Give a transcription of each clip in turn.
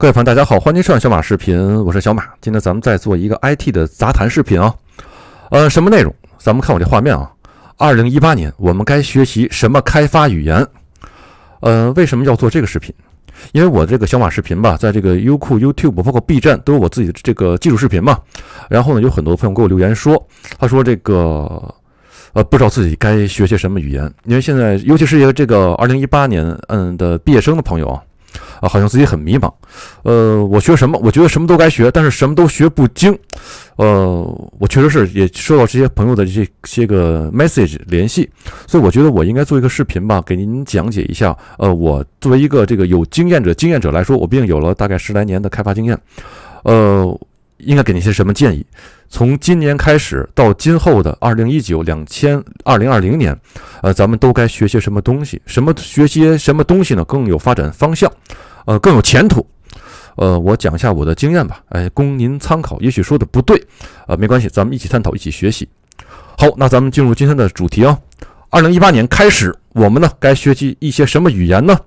各位朋友，大家好，欢迎收看小马视频，我是小马。今天咱们再做一个 IT 的杂谈视频啊，呃，什么内容？咱们看我这画面啊，二零一八年我们该学习什么开发语言？呃，为什么要做这个视频？因为我这个小马视频吧，在这个优酷、YouTube 包括 B 站都是我自己的这个技术视频嘛。然后呢，有很多朋友给我留言说，他说这个，呃，不知道自己该学些什么语言。因为现在，尤其是一个这个二零一八年嗯的毕业生的朋友啊。啊，好像自己很迷茫，呃，我学什么？我觉得什么都该学，但是什么都学不精，呃，我确实是也收到这些朋友的这些个 message 联系，所以我觉得我应该做一个视频吧，给您讲解一下。呃，我作为一个这个有经验者，经验者来说，我毕竟有了大概十来年的开发经验，呃，应该给您些什么建议？从今年开始到今后的二零一九、两千、二零二零年，呃，咱们都该学些什么东西？什么学些什么东西呢？更有发展方向。呃，更有前途。呃，我讲一下我的经验吧，哎，供您参考。也许说的不对，呃，没关系，咱们一起探讨，一起学习。好，那咱们进入今天的主题啊。二零一八年开始，我们呢该学习一些什么语言呢？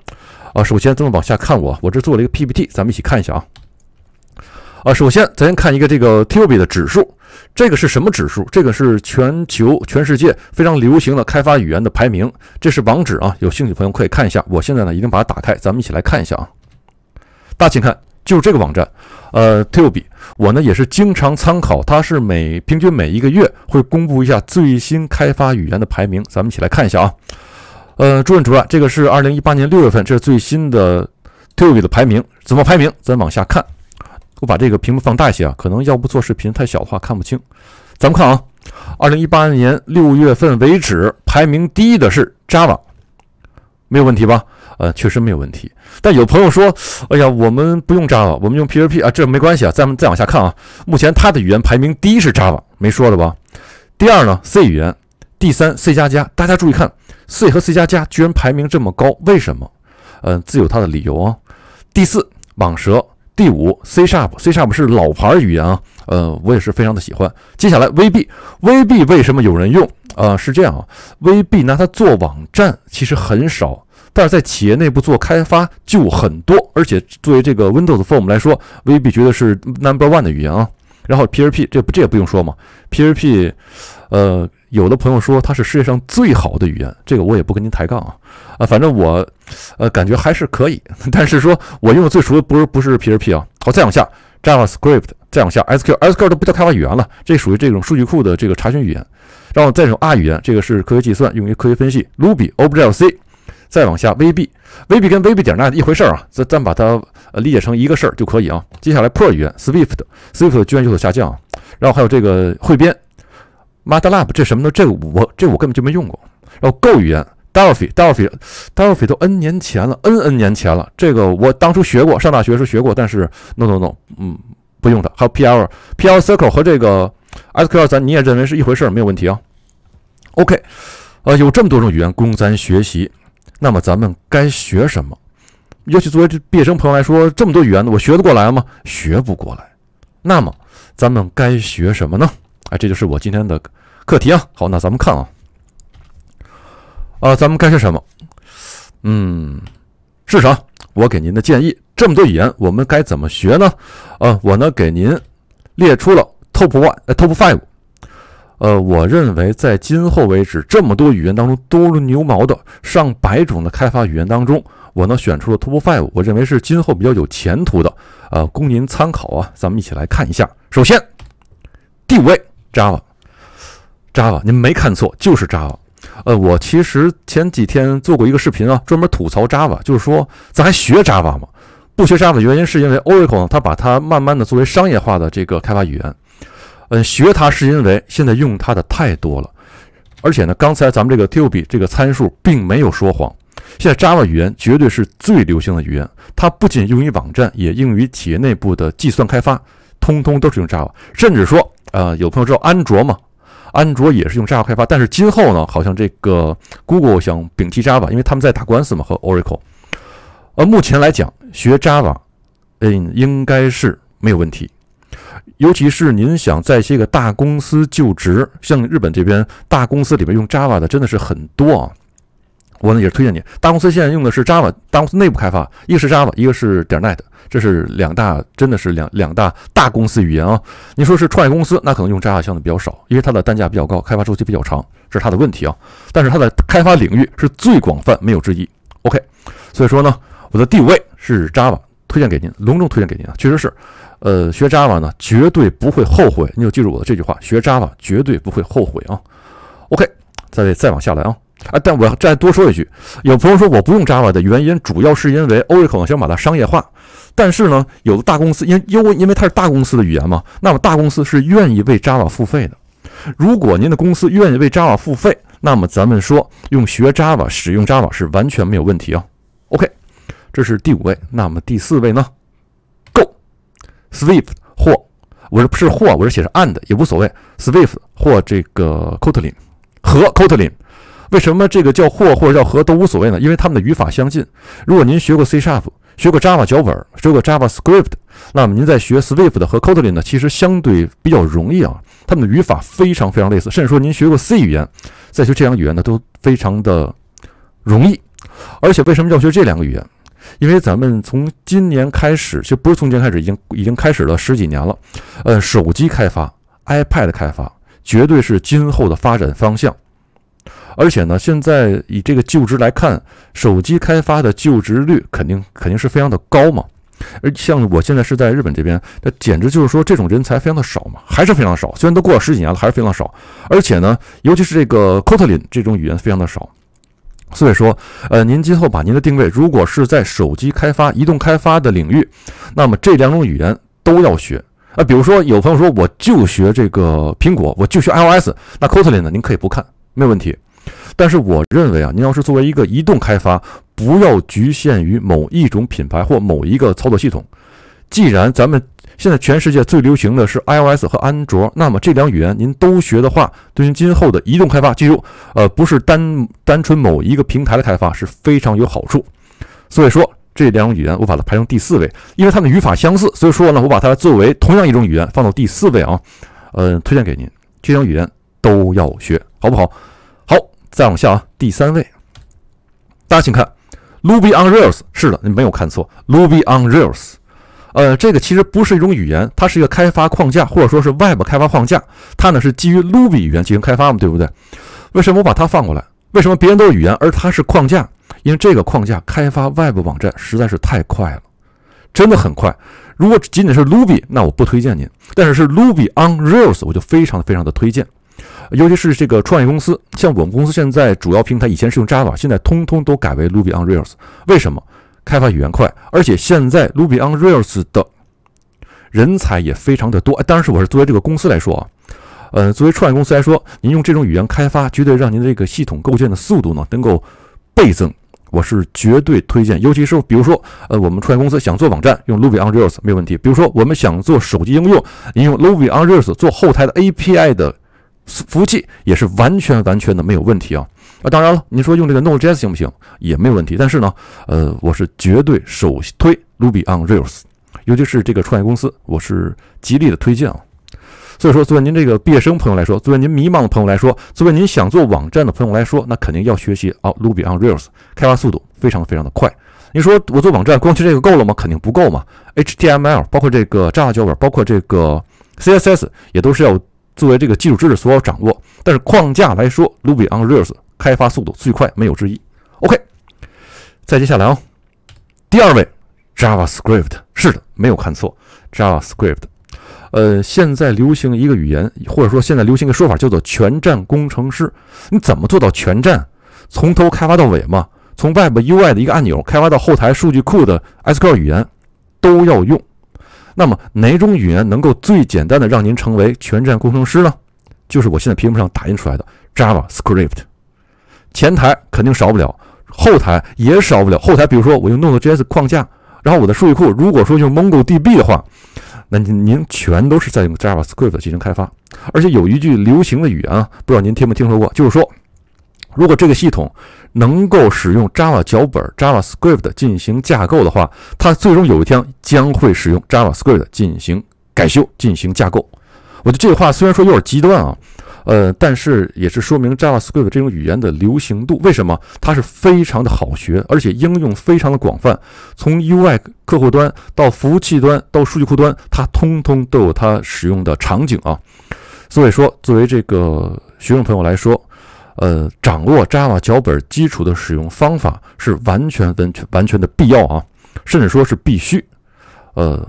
啊，首先这么往下看，我我这做了一个 PPT，咱们一起看一下啊。啊，首先咱先看一个这个 t o b e 的指数，这个是什么指数？这个是全球全世界非常流行的开发语言的排名。这是网址啊，有兴趣朋友可以看一下。我现在呢一定把它打开，咱们一起来看一下啊。大家请看，就是这个网站，呃 t o b 我呢也是经常参考，它是每平均每一个月会公布一下最新开发语言的排名，咱们一起来看一下啊。呃，主任主任，这个是二零一八年六月份，这是最新的 t o b 的排名，怎么排名？咱往下看，我把这个屏幕放大一些啊，可能要不做视频太小的话看不清。咱们看啊，二零一八年六月份为止，排名第一的是 Java，没有问题吧？呃，确实没有问题。但有朋友说，哎呀，我们不用 Java，我们用 PHP 啊，这没关系啊。再再往下看啊，目前它的语言排名第一是 Java，没说了吧？第二呢 C 语言，第三 C 加加。大家注意看，C 和 C 加加居然排名这么高，为什么？嗯，自有它的理由啊。第四蟒蛇，第五 C Sharp，C Sharp 是老牌语言啊。呃，我也是非常的喜欢。接下来 VB，VB 为什么有人用？呃，是这样啊，VB 拿它做网站其实很少。但是在企业内部做开发就很多，而且作为这个 Windows Form 来说，VB 觉得是 Number One 的语言啊。然后 PHP 这这也不用说嘛，PHP，呃，有的朋友说它是世界上最好的语言，这个我也不跟您抬杠啊。啊，反正我，呃，感觉还是可以。但是说我用的最熟的不是不是 PHP 啊。好，再往下 Java Script，再往下 S Q S Q L 都不叫开发语言了，这属于这种数据库的这个查询语言。然后再这种 R 语言，这个是科学计算，用于科学分析。Ruby、o b j e c t C。再往下，VB、VB 跟 VB 点儿一回事啊？咱咱把它理解成一个事儿就可以啊。接下来 p r l 语言、Swift、Swift 居然有所下降，然后还有这个汇编、MATLAB，这什么呢？这个我这我根本就没用过。然后 Go 语言、d o l p h i d o l p h i d o l p h i 都 N 年前了，N N 年前了。这个我当初学过，上大学时候学过，但是 no no no，嗯，不用它。还有 PL、PL Circle 和这个 SQL 咱你也认为是一回事儿，没有问题啊。OK，啊，有这么多种语言供咱学习。那么咱们该学什么？尤其作为这毕业生朋友来说，这么多语言，我学得过来吗？学不过来。那么咱们该学什么呢？哎，这就是我今天的课题啊。好，那咱们看啊，啊，咱们该学什么？嗯，是啥？我给您的建议：这么多语言，我们该怎么学呢？呃，我呢给您列出了 Top One、呃、Top Five。呃，我认为在今后为止，这么多语言当中，多如牛毛的上百种的开发语言当中，我呢选出了 Top Five，我认为是今后比较有前途的，呃，供您参考啊。咱们一起来看一下。首先，第五位 Java，Java，您没看错，就是 Java。呃，我其实前几天做过一个视频啊，专门吐槽 Java，就是说，咱还学 Java 吗？不学 Java 的原因是因为 Oracle 呢，它把它慢慢的作为商业化的这个开发语言。嗯，学它是因为现在用它的太多了，而且呢，刚才咱们这个 t b 比这个参数并没有说谎。现在 Java 语言绝对是最流行的语言，它不仅用于网站，也应用于企业内部的计算开发，通通都是用 Java。甚至说，呃，有朋友知道安卓嘛？安卓也是用 Java 开发，但是今后呢，好像这个 Google 想摒弃 Java，因为他们在打官司嘛和 Oracle。呃，目前来讲，学 Java，嗯，应该是没有问题。尤其是您想在这些个大公司就职，像日本这边大公司里面用 Java 的真的是很多啊。我呢也是推荐你，大公司现在用的是 Java，大公司内部开发一个是 Java，一个是点 Net，这是两大真的是两两大大公司语言啊。你说是创业公司，那可能用 Java 相对比较少，因为它的单价比较高，开发周期比较长，这是它的问题啊。但是它的开发领域是最广泛，没有之一。OK，所以说呢，我的第五位是 Java。推荐给您，隆重推荐给您啊，确实是，呃，学 Java 呢绝对不会后悔，你就记住我的这句话，学 Java 绝对不会后悔啊。OK，再再往下来啊，哎，但我要再多说一句，有朋友说我不用 Java 的原因，主要是因为 Oracle 想把它商业化，但是呢，有的大公司因因为因为它是大公司的语言嘛，那么大公司是愿意为 Java 付费的。如果您的公司愿意为 Java 付费，那么咱们说用学 Java 使用 Java 是完全没有问题啊。OK。这是第五位，那么第四位呢？Go Swift 或我是是或我是写成 and 也无所谓，Swift 或这个 Kotlin 和 Kotlin。为什么这个叫或或者叫和都无所谓呢？因为它们的语法相近。如果您学过 C Sharp，学过 Java 脚本，学过 Java Script，那么您在学 Swift 和 Kotlin 呢，其实相对比较容易啊。它们的语法非常非常类似，甚至说您学过 C 语言，再学这两个语言呢，都非常的容易。而且为什么要学这两个语言？因为咱们从今年开始，就不是从今年开始，已经已经开始了十几年了。呃，手机开发、iPad 开发，绝对是今后的发展方向。而且呢，现在以这个就职来看，手机开发的就职率肯定肯定是非常的高嘛。而像我现在是在日本这边，那简直就是说这种人才非常的少嘛，还是非常少。虽然都过了十几年了，还是非常少。而且呢，尤其是这个 Kotlin 这种语言非常的少。所以说，呃，您今后把您的定位，如果是在手机开发、移动开发的领域，那么这两种语言都要学啊。比如说，有朋友说我就学这个苹果，我就学 iOS，那 Kotlin 呢？您可以不看，没有问题。但是我认为啊，您要是作为一个移动开发，不要局限于某一种品牌或某一个操作系统。既然咱们，现在全世界最流行的是 iOS 和安卓。那么这两语言您都学的话，对于今后的移动开发，记住，呃，不是单单纯某一个平台的开发是非常有好处。所以说这两种语言我把它排成第四位，因为它们语法相似，所以说呢，我把它作为同样一种语言放到第四位啊，嗯，推荐给您，这两语言都要学，好不好？好，再往下啊，第三位，大家请看，Ruby on Rails。是的，你没有看错，Ruby on Rails。呃，这个其实不是一种语言，它是一个开发框架，或者说是 Web 开发框架。它呢是基于 Ruby 语言进行开发嘛，对不对？为什么我把它放过来？为什么别人都是语言，而它是框架？因为这个框架开发 Web 网站实在是太快了，真的很快。如果仅仅是 Ruby，那我不推荐您。但是是 Ruby on Rails，我就非常非常的推荐，尤其是这个创业公司，像我们公司现在主要平台，以前是用 Java，现在通通都改为 Ruby on Rails。为什么？开发语言快，而且现在 Ruby on Rails 的人才也非常的多。当然是我是作为这个公司来说啊，呃，作为创业公司来说，您用这种语言开发，绝对让您的这个系统构建的速度呢能够倍增。我是绝对推荐，尤其是比如说，呃，我们创业公司想做网站，用 Ruby on Rails 没有问题。比如说，我们想做手机应用，你用 Ruby on Rails 做后台的 API 的。服务器也是完全完全的没有问题啊！啊，当然了，你说用这个 Node.js 行不行？也没有问题。但是呢，呃，我是绝对首推 Ruby on Rails，尤其是这个创业公司，我是极力的推荐啊。所以说，作为您这个毕业生朋友来说，作为您迷茫的朋友来说，作为您想做网站的朋友来说，那肯定要学习啊 Ruby on Rails，开发速度非常非常的快。你说我做网站光学这个够了吗？肯定不够嘛！HTML 包括这个 j a v a 脚本，包括这个 CSS，也都是要。作为这个基础知识，所有掌握，但是框架来说，Ruby on Rails 开发速度最快，没有之一。OK，再接下来啊，第二位 JavaScript，是的，没有看错，JavaScript。呃，现在流行一个语言，或者说现在流行个说法，叫做全栈工程师。你怎么做到全站，从头开发到尾嘛，从 Web UI 的一个按钮开发到后台数据库的 SQL 语言，都要用。那么哪种语言能够最简单的让您成为全站工程师呢？就是我现在屏幕上打印出来的 JavaScript。前台肯定少不了，后台也少不了。后台比如说我用 n o d e JS 框架，然后我的数据库如果说用 MongoDB 的话，那您您全都是在用 JavaScript 进行开发。而且有一句流行的语言啊，不知道您听没听说过，就是说。如果这个系统能够使用 Java 脚本 Java Script 进行架构的话，它最终有一天将会使用 Java Script 进行改修、进行架构。我觉得这话虽然说有点极端啊，呃，但是也是说明 Java Script 这种语言的流行度。为什么它是非常的好学，而且应用非常的广泛？从 UI 客户端到服务器端到数据库端，它通通都有它使用的场景啊。所以说，作为这个学生朋友来说，呃，掌握 Java 脚本基础的使用方法是完全完全完全的必要啊，甚至说是必须。呃，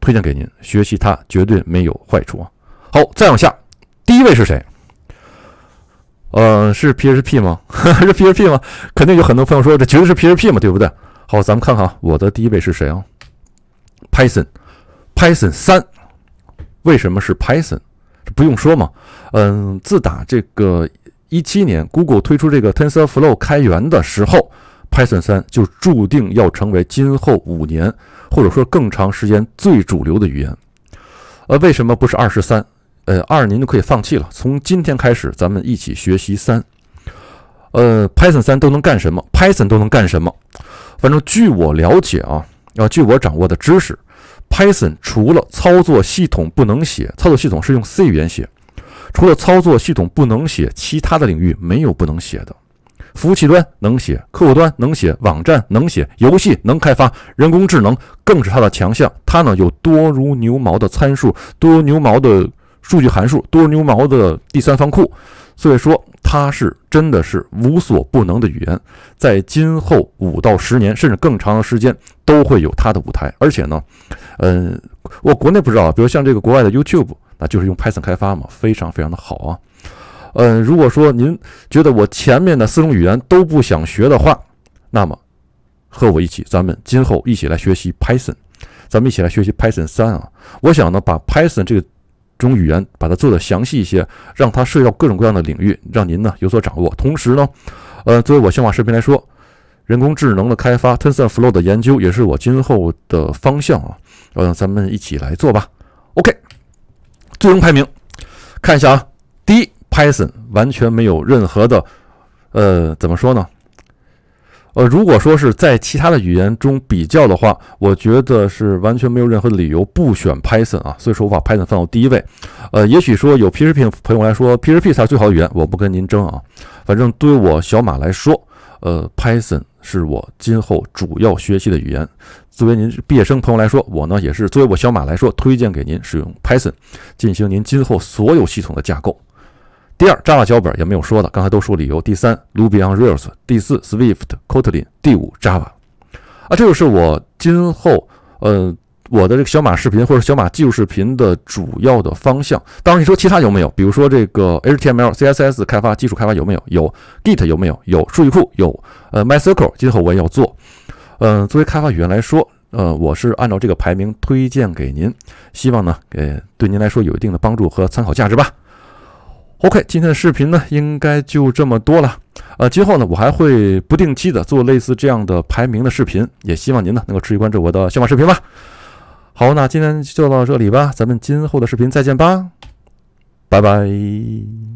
推荐给您学习它，绝对没有坏处啊。好，再往下，第一位是谁？呃，是 PHP 吗？是 PHP 吗？肯定有很多朋友说这绝对是 PHP 嘛，对不对？好，咱们看看我的第一位是谁啊？Python，Python 三，为什么是 Python？不用说嘛，嗯，自打这个。一七年，Google 推出这个 TensorFlow 开源的时候，Python 三就注定要成为今后五年或者说更长时间最主流的语言。呃，为什么不是二十三？呃，二您就可以放弃了。从今天开始，咱们一起学习三。呃，Python 三都能干什么？Python 都能干什么？反正据我了解啊，呃，据我掌握的知识，Python 除了操作系统不能写，操作系统是用 C 语言写。除了操作系统不能写，其他的领域没有不能写的。服务器端能写，客户端能写，网站能写，游戏能开发，人工智能更是它的强项。它呢有多如牛毛的参数，多牛毛的数据函数，多牛毛的第三方库，所以说它是真的是无所不能的语言。在今后五到十年，甚至更长的时间，都会有它的舞台。而且呢，嗯，我国内不知道，比如像这个国外的 YouTube。那就是用 Python 开发嘛，非常非常的好啊。嗯，如果说您觉得我前面的四种语言都不想学的话，那么和我一起，咱们今后一起来学习 Python，咱们一起来学习 Python 三啊。我想呢，把 Python 这种语言把它做的详细一些，让它涉及到各种各样的领域，让您呢有所掌握。同时呢，呃，作为我想法视频来说，人工智能的开发，TensorFlow 的研究也是我今后的方向啊。想咱们一起来做吧。最终排名，看一下啊。第一，Python 完全没有任何的，呃，怎么说呢？呃，如果说是在其他的语言中比较的话，我觉得是完全没有任何理由不选 Python 啊。所以说，我把 Python 放到第一位。呃，也许说有 p h p 朋友来说 p h p 才是最好的语言，我不跟您争啊。反正对我小马来说，呃，Python 是我今后主要学习的语言。作为您毕业生朋友来说，我呢也是作为我小马来说，推荐给您使用 Python 进行您今后所有系统的架构。第二，Java 小本也没有说的，刚才都说理由。第三，Ruby on Rails。第四，Swift、Kotlin。第五，Java。啊，这就是我今后呃我的这个小马视频或者小马技术视频的主要的方向。当然你说其他有没有？比如说这个 HTML、CSS 开发技术开发有没有？有 Git 有没有？有数据库有？呃，MySQL。今后我也要做。嗯，作为开发语言来说，呃，我是按照这个排名推荐给您，希望呢，呃，对您来说有一定的帮助和参考价值吧。OK，今天的视频呢，应该就这么多了。呃，今后呢，我还会不定期的做类似这样的排名的视频，也希望您呢能够持续关注我的相关视频吧。好，那今天就到这里吧，咱们今后的视频再见吧，拜拜。